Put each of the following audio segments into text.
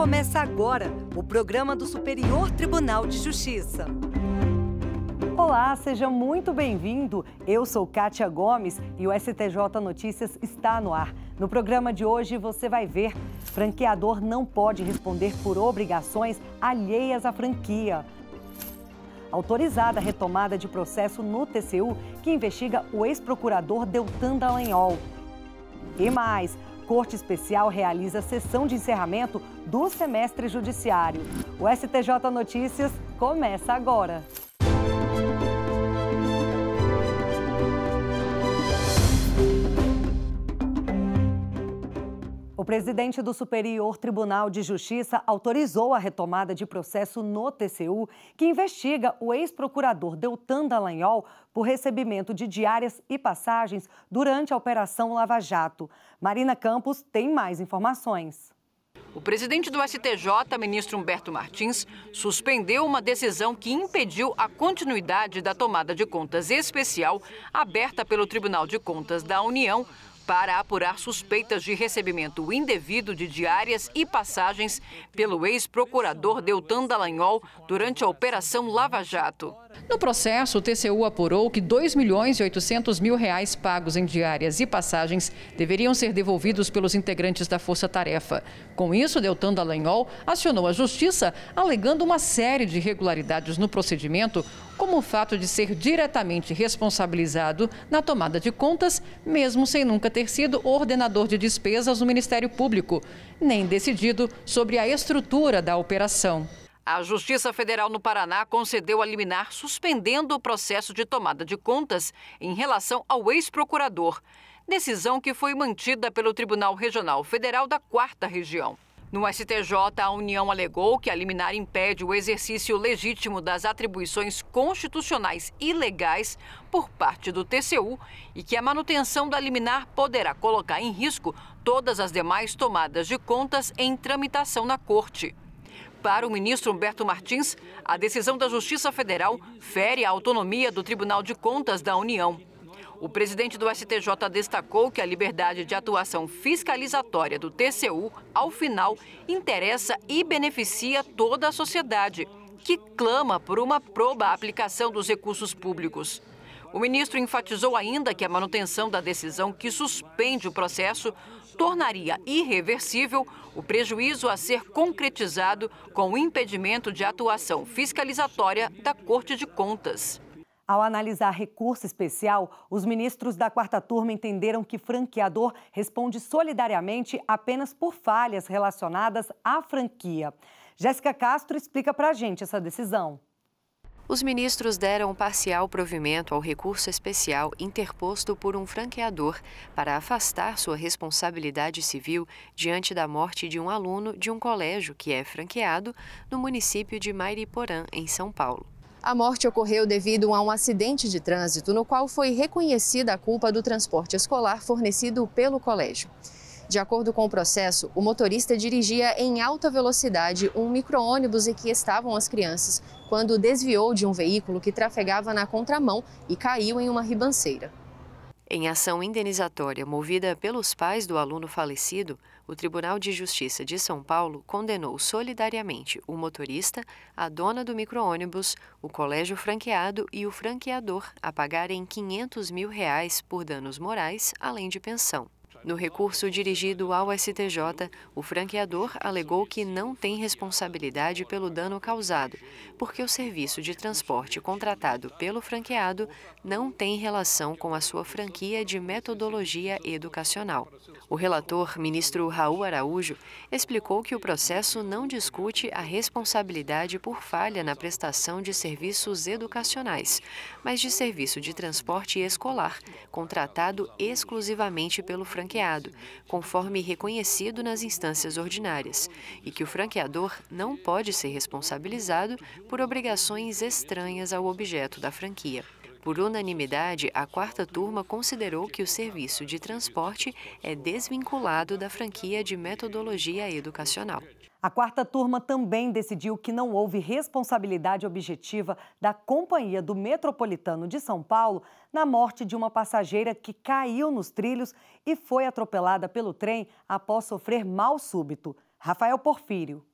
começa agora o programa do Superior Tribunal de Justiça. Olá, seja muito bem-vindo. Eu sou Kátia Gomes e o STJ Notícias está no ar. No programa de hoje você vai ver: franqueador não pode responder por obrigações alheias à franquia. Autorizada a retomada de processo no TCU que investiga o ex-procurador Deltan Dallagnol. E mais, Corte Especial realiza sessão de encerramento do semestre judiciário. O STJ Notícias começa agora. O presidente do Superior Tribunal de Justiça autorizou a retomada de processo no TCU, que investiga o ex-procurador Deltan Dallagnol por recebimento de diárias e passagens durante a Operação Lava Jato. Marina Campos tem mais informações. O presidente do STJ, ministro Humberto Martins, suspendeu uma decisão que impediu a continuidade da tomada de contas especial aberta pelo Tribunal de Contas da União para apurar suspeitas de recebimento indevido de diárias e passagens pelo ex-procurador Deltan Dallagnol durante a Operação Lava Jato. No processo, o TCU apurou que 2 milhões e 800 mil reais pagos em diárias e passagens deveriam ser devolvidos pelos integrantes da Força Tarefa. Com isso, Deltan Dallagnol acionou a Justiça, alegando uma série de irregularidades no procedimento, como o fato de ser diretamente responsabilizado na tomada de contas, mesmo sem nunca ter sido ordenador de despesas no Ministério Público, nem decidido sobre a estrutura da operação. A Justiça Federal no Paraná concedeu a liminar suspendendo o processo de tomada de contas em relação ao ex-procurador, decisão que foi mantida pelo Tribunal Regional Federal da Quarta Região. No STJ, a União alegou que a liminar impede o exercício legítimo das atribuições constitucionais e legais por parte do TCU e que a manutenção da liminar poderá colocar em risco todas as demais tomadas de contas em tramitação na Corte. Para o ministro Humberto Martins, a decisão da Justiça Federal fere a autonomia do Tribunal de Contas da União. O presidente do STJ destacou que a liberdade de atuação fiscalizatória do TCU, ao final, interessa e beneficia toda a sociedade, que clama por uma proba aplicação dos recursos públicos. O ministro enfatizou ainda que a manutenção da decisão que suspende o processo tornaria irreversível o prejuízo a ser concretizado com o impedimento de atuação fiscalizatória da Corte de Contas. Ao analisar recurso especial, os ministros da quarta turma entenderam que franqueador responde solidariamente apenas por falhas relacionadas à franquia. Jéssica Castro explica para a gente essa decisão os ministros deram parcial provimento ao recurso especial interposto por um franqueador para afastar sua responsabilidade civil diante da morte de um aluno de um colégio que é franqueado no município de Mairiporã, em São Paulo. A morte ocorreu devido a um acidente de trânsito no qual foi reconhecida a culpa do transporte escolar fornecido pelo colégio. De acordo com o processo, o motorista dirigia em alta velocidade um micro-ônibus em que estavam as crianças quando desviou de um veículo que trafegava na contramão e caiu em uma ribanceira. Em ação indenizatória movida pelos pais do aluno falecido, o Tribunal de Justiça de São Paulo condenou solidariamente o motorista, a dona do micro-ônibus, o colégio franqueado e o franqueador a pagarem 500 mil reais por danos morais, além de pensão. No recurso dirigido ao STJ, o franqueador alegou que não tem responsabilidade pelo dano causado, porque o serviço de transporte contratado pelo franqueado não tem relação com a sua franquia de metodologia educacional. O relator, ministro Raul Araújo, explicou que o processo não discute a responsabilidade por falha na prestação de serviços educacionais, mas de serviço de transporte escolar, contratado exclusivamente pelo franqueado, conforme reconhecido nas instâncias ordinárias, e que o franqueador não pode ser responsabilizado por obrigações estranhas ao objeto da franquia. Por unanimidade, a quarta turma considerou que o serviço de transporte é desvinculado da franquia de metodologia educacional. A quarta turma também decidiu que não houve responsabilidade objetiva da Companhia do Metropolitano de São Paulo na morte de uma passageira que caiu nos trilhos e foi atropelada pelo trem após sofrer mal súbito. Rafael Porfírio.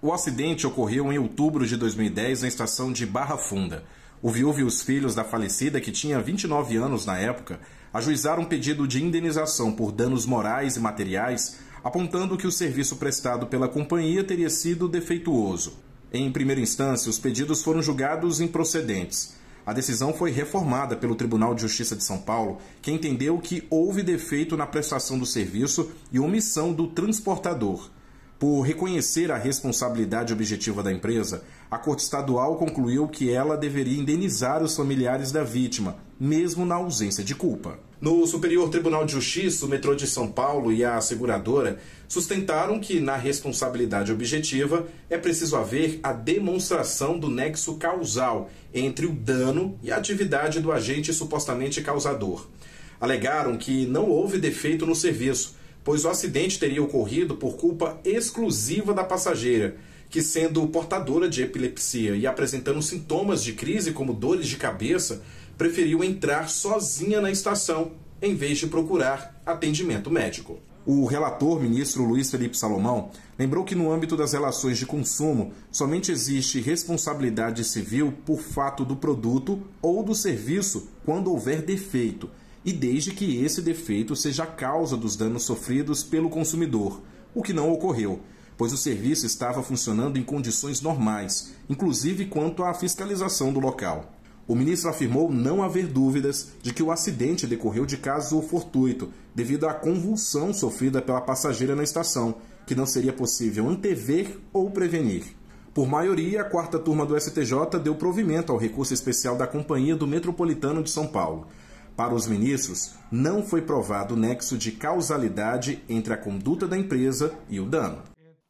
O acidente ocorreu em outubro de 2010 na estação de Barra Funda. O viúvo e os filhos da falecida, que tinha 29 anos na época, ajuizaram um pedido de indenização por danos morais e materiais, apontando que o serviço prestado pela companhia teria sido defeituoso. Em primeira instância, os pedidos foram julgados improcedentes. A decisão foi reformada pelo Tribunal de Justiça de São Paulo, que entendeu que houve defeito na prestação do serviço e omissão do transportador. Por reconhecer a responsabilidade objetiva da empresa, a Corte Estadual concluiu que ela deveria indenizar os familiares da vítima, mesmo na ausência de culpa. No Superior Tribunal de Justiça, o metrô de São Paulo e a seguradora sustentaram que, na responsabilidade objetiva, é preciso haver a demonstração do nexo causal entre o dano e a atividade do agente supostamente causador. Alegaram que não houve defeito no serviço pois o acidente teria ocorrido por culpa exclusiva da passageira, que, sendo portadora de epilepsia e apresentando sintomas de crise como dores de cabeça, preferiu entrar sozinha na estação em vez de procurar atendimento médico. O relator, ministro Luiz Felipe Salomão, lembrou que no âmbito das relações de consumo, somente existe responsabilidade civil por fato do produto ou do serviço quando houver defeito e desde que esse defeito seja a causa dos danos sofridos pelo consumidor, o que não ocorreu, pois o serviço estava funcionando em condições normais, inclusive quanto à fiscalização do local. O ministro afirmou não haver dúvidas de que o acidente decorreu de caso fortuito, devido à convulsão sofrida pela passageira na estação, que não seria possível antever ou prevenir. Por maioria, a quarta turma do STJ deu provimento ao recurso especial da Companhia do Metropolitano de São Paulo. Para os ministros, não foi provado o nexo de causalidade entre a conduta da empresa e o dano.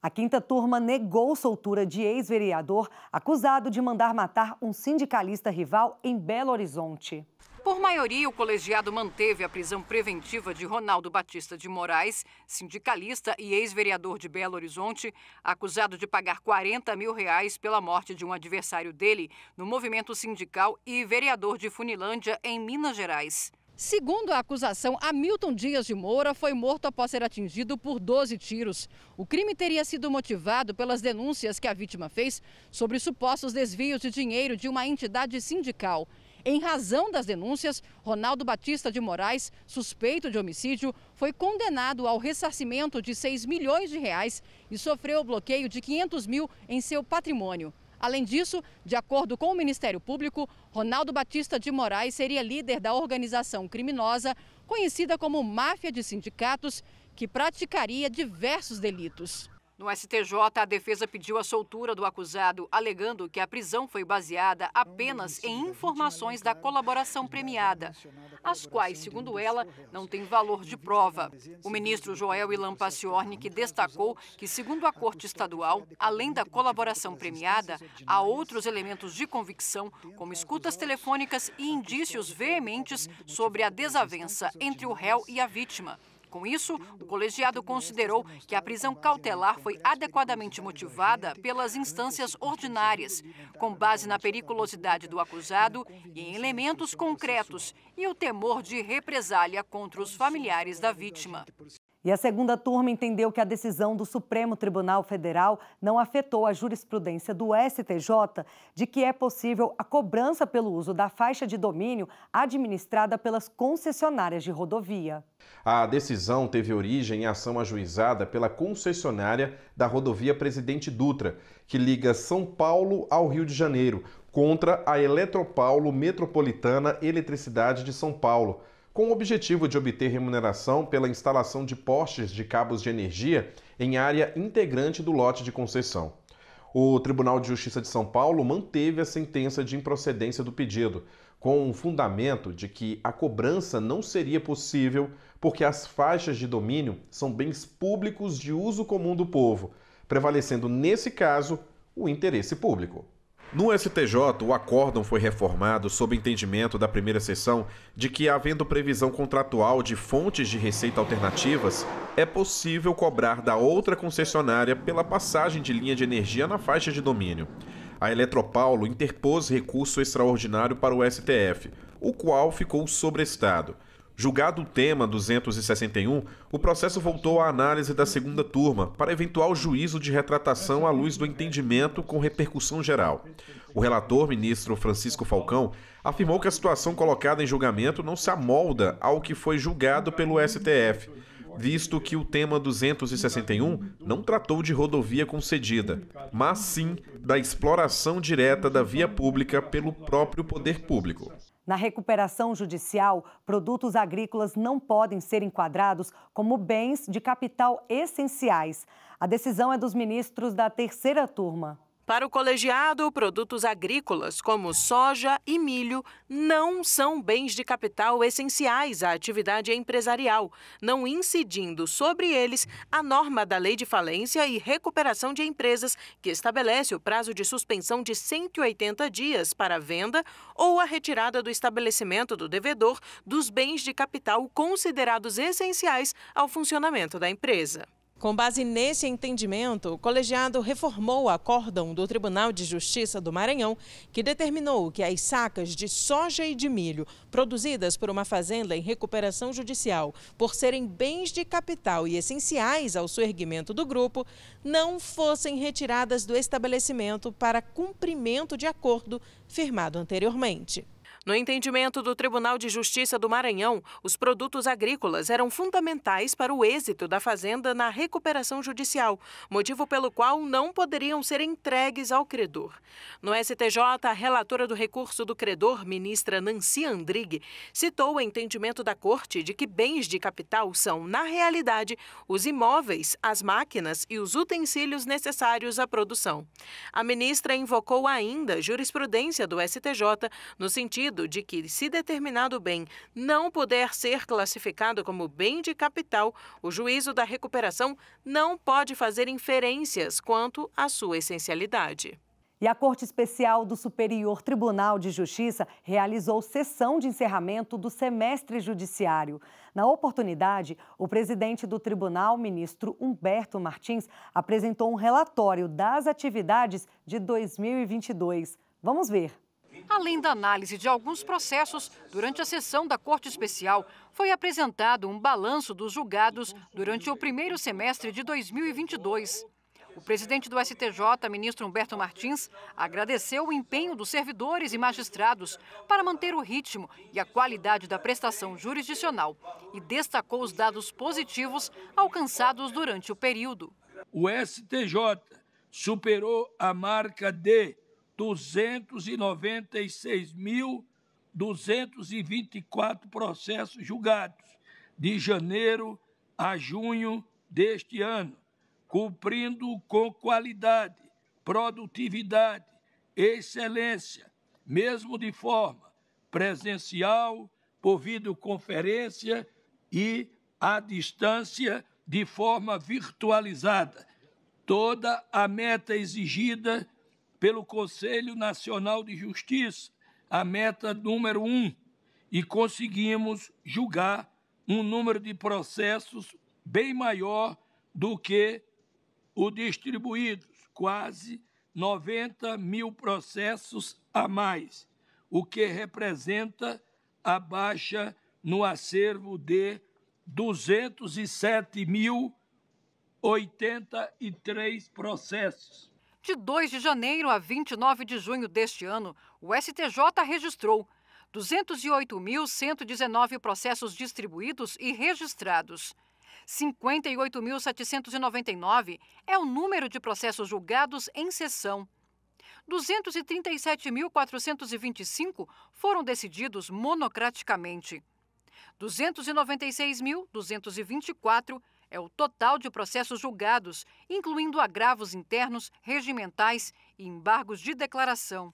A quinta turma negou soltura de ex-vereador acusado de mandar matar um sindicalista rival em Belo Horizonte. Por maioria, o colegiado manteve a prisão preventiva de Ronaldo Batista de Moraes, sindicalista e ex-vereador de Belo Horizonte, acusado de pagar 40 mil reais pela morte de um adversário dele no movimento sindical e vereador de Funilândia, em Minas Gerais. Segundo a acusação, Hamilton Dias de Moura foi morto após ser atingido por 12 tiros. O crime teria sido motivado pelas denúncias que a vítima fez sobre supostos desvios de dinheiro de uma entidade sindical. Em razão das denúncias, Ronaldo Batista de Moraes, suspeito de homicídio, foi condenado ao ressarcimento de 6 milhões de reais e sofreu o bloqueio de 500 mil em seu patrimônio. Além disso, de acordo com o Ministério Público, Ronaldo Batista de Moraes seria líder da organização criminosa conhecida como máfia de sindicatos, que praticaria diversos delitos. No STJ, a defesa pediu a soltura do acusado, alegando que a prisão foi baseada apenas em informações da colaboração é premiada, as quais, segundo ela, não têm valor de prova. O ministro Joel Ilan Paciornik destacou que, segundo a Corte Estadual, além da colaboração premiada, há outros elementos de convicção, como escutas telefônicas e indícios veementes sobre a desavença entre o réu e a vítima. Com isso, o colegiado considerou que a prisão cautelar foi adequadamente motivada pelas instâncias ordinárias, com base na periculosidade do acusado e em elementos concretos e o temor de represália contra os familiares da vítima. E a segunda turma entendeu que a decisão do Supremo Tribunal Federal não afetou a jurisprudência do STJ de que é possível a cobrança pelo uso da faixa de domínio administrada pelas concessionárias de rodovia. A decisão teve origem em ação ajuizada pela concessionária da rodovia Presidente Dutra, que liga São Paulo ao Rio de Janeiro, contra a Eletropaulo Metropolitana Eletricidade de São Paulo com o objetivo de obter remuneração pela instalação de postes de cabos de energia em área integrante do lote de concessão. O Tribunal de Justiça de São Paulo manteve a sentença de improcedência do pedido, com o fundamento de que a cobrança não seria possível porque as faixas de domínio são bens públicos de uso comum do povo, prevalecendo nesse caso o interesse público. No STJ, o acórdão foi reformado sob entendimento da primeira sessão de que, havendo previsão contratual de fontes de receita alternativas, é possível cobrar da outra concessionária pela passagem de linha de energia na faixa de domínio. A Eletropaulo interpôs recurso extraordinário para o STF, o qual ficou sobrestado. Julgado o tema 261, o processo voltou à análise da segunda turma para eventual juízo de retratação à luz do entendimento com repercussão geral. O relator, ministro Francisco Falcão, afirmou que a situação colocada em julgamento não se amolda ao que foi julgado pelo STF, visto que o tema 261 não tratou de rodovia concedida, mas sim da exploração direta da via pública pelo próprio poder público. Na recuperação judicial, produtos agrícolas não podem ser enquadrados como bens de capital essenciais. A decisão é dos ministros da terceira turma. Para o colegiado, produtos agrícolas como soja e milho não são bens de capital essenciais à atividade empresarial, não incidindo sobre eles a norma da Lei de Falência e Recuperação de Empresas, que estabelece o prazo de suspensão de 180 dias para a venda ou a retirada do estabelecimento do devedor dos bens de capital considerados essenciais ao funcionamento da empresa. Com base nesse entendimento, o colegiado reformou o acórdão do Tribunal de Justiça do Maranhão, que determinou que as sacas de soja e de milho produzidas por uma fazenda em recuperação judicial, por serem bens de capital e essenciais ao surgimento do grupo, não fossem retiradas do estabelecimento para cumprimento de acordo firmado anteriormente. No entendimento do Tribunal de Justiça do Maranhão, os produtos agrícolas eram fundamentais para o êxito da fazenda na recuperação judicial, motivo pelo qual não poderiam ser entregues ao credor. No STJ, a relatora do recurso do credor, ministra Nancy Andrighi, citou o entendimento da Corte de que bens de capital são, na realidade, os imóveis, as máquinas e os utensílios necessários à produção. A ministra invocou ainda jurisprudência do STJ no sentido sentido de que, se determinado bem não puder ser classificado como bem de capital, o juízo da recuperação não pode fazer inferências quanto à sua essencialidade. E a Corte Especial do Superior Tribunal de Justiça realizou sessão de encerramento do semestre judiciário. Na oportunidade, o presidente do tribunal, ministro Humberto Martins, apresentou um relatório das atividades de 2022. Vamos ver. Além da análise de alguns processos, durante a sessão da Corte Especial, foi apresentado um balanço dos julgados durante o primeiro semestre de 2022. O presidente do STJ, ministro Humberto Martins, agradeceu o empenho dos servidores e magistrados para manter o ritmo e a qualidade da prestação jurisdicional e destacou os dados positivos alcançados durante o período. O STJ superou a marca de 296.224 processos julgados de janeiro a junho deste ano, cumprindo com qualidade, produtividade, excelência, mesmo de forma presencial, por videoconferência e à distância de forma virtualizada. Toda a meta exigida pelo Conselho Nacional de Justiça, a meta número um, e conseguimos julgar um número de processos bem maior do que o distribuído, quase 90 mil processos a mais, o que representa a baixa no acervo de 207.083 processos. De 2 de janeiro a 29 de junho deste ano, o STJ registrou 208.119 processos distribuídos e registrados. 58.799 é o número de processos julgados em sessão. 237.425 foram decididos monocraticamente. 296.224 é o total de processos julgados, incluindo agravos internos, regimentais e embargos de declaração.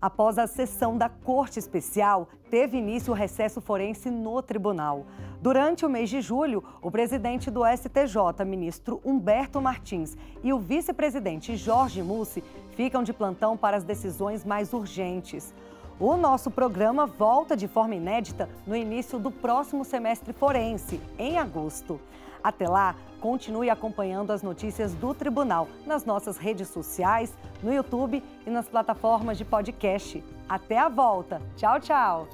Após a sessão da Corte Especial, teve início o recesso forense no tribunal. Durante o mês de julho, o presidente do STJ, ministro Humberto Martins, e o vice-presidente Jorge Mussi ficam de plantão para as decisões mais urgentes. O nosso programa volta de forma inédita no início do próximo semestre forense, em agosto. Até lá, continue acompanhando as notícias do tribunal nas nossas redes sociais, no YouTube e nas plataformas de podcast. Até a volta. Tchau, tchau.